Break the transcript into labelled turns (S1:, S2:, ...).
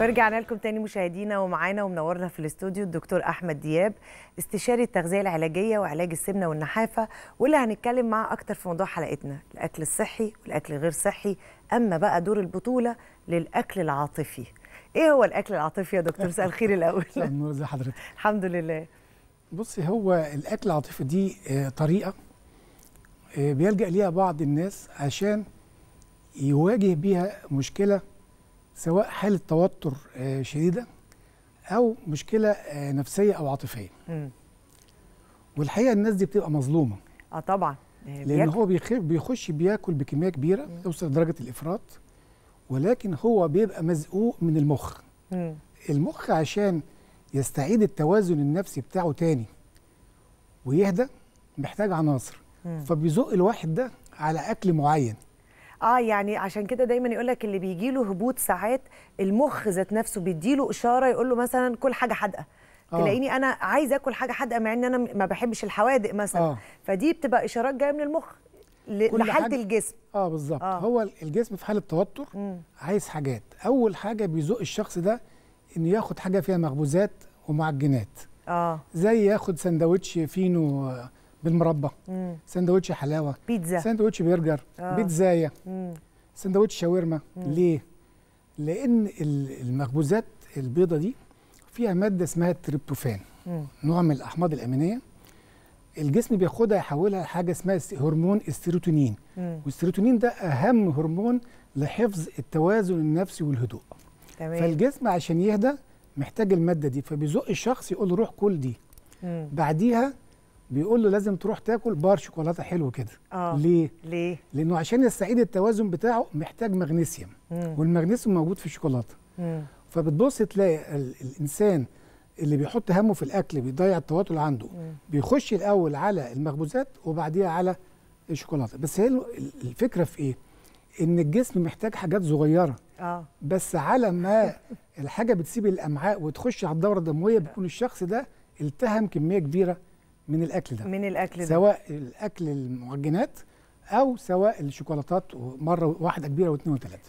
S1: ورجعنا لكم تاني مشاهدينا ومعانا ومنورنا في الاستوديو الدكتور احمد دياب استشاري التغذيه العلاجيه وعلاج السمنه والنحافه واللي هنتكلم معاه اكتر في موضوع حلقتنا الاكل الصحي والاكل غير صحي اما بقى دور البطوله للاكل العاطفي ايه هو الاكل العاطفي يا دكتور مساء الخير الاول النور زي حضرتك الحمد
S2: لله بصي هو الاكل العاطفي دي آه، طريقه آه، بيلجا ليها بعض الناس عشان يواجه بيها مشكله سواء حالة توتر آه، شديدة أو مشكلة آه، نفسية أو عاطفية م. والحقيقة الناس دي بتبقى مظلومة اه طبعا آه، لأن هو بيخش بياكل بكمية كبيرة توصل يوصل لدرجة الإفراط ولكن هو بيبقى مزقوق من المخ م. المخ عشان يستعيد التوازن النفسي بتاعه تاني ويهدى محتاج عناصر فبيزق الواحد ده على اكل معين
S1: اه يعني عشان كده دايما يقول لك اللي بيجي له هبوط ساعات المخ ذات نفسه بيديله اشاره يقول له مثلا كل حاجه حادقه آه. تلاقيني انا عايزه اكل حاجه حادقه مع ان انا ما بحبش الحوادق مثلا أوه. فدي بتبقى اشارات جايه من المخ لحاله حاجة... الجسم
S2: اه بالظبط آه. هو الجسم في حاله توتر مم. عايز حاجات اول حاجه بيزق الشخص ده انه ياخد حاجه فيها مخبوزات ومعجنات اه زي ياخد سندوتش فينو بالمربى سندوتش حلاوه بيتزا سندوتش برجر آه. بيتزايه سندوتش شاورما ليه لان المخبوزات البيضه دي فيها ماده اسمها التريبتوفان نوع من الاحماض الامينيه الجسم بياخدها يحولها لحاجه اسمها هرمون السيروتونين والسيروتونين ده اهم هرمون لحفظ التوازن النفسي والهدوء تمام. فالجسم عشان يهدى محتاج الماده دي فبيزق الشخص يقول له روح كل دي مم. بعديها بيقول له لازم تروح تاكل بار شوكولاته حلو كده آه. ليه ليه لانه عشان يستعيد التوازن بتاعه محتاج مغنيسيوم والمغنيسيوم موجود في الشوكولاته فبتبص تلاقي الانسان اللي بيحط همه في الاكل بيضيع التواتر عنده مم. بيخش الاول على المخبوزات وبعديها على الشوكولاته بس هي الفكره في ايه ان الجسم محتاج حاجات صغيره آه. بس على ما الحاجه بتسيب الامعاء وتخش على الدوره الدمويه آه. بيكون الشخص ده التهم كميه كبيره من الاكل ده من الاكل ده سواء الاكل المعجنات او سواء الشوكولاتات مره واحده كبيره واثنين وثلاثه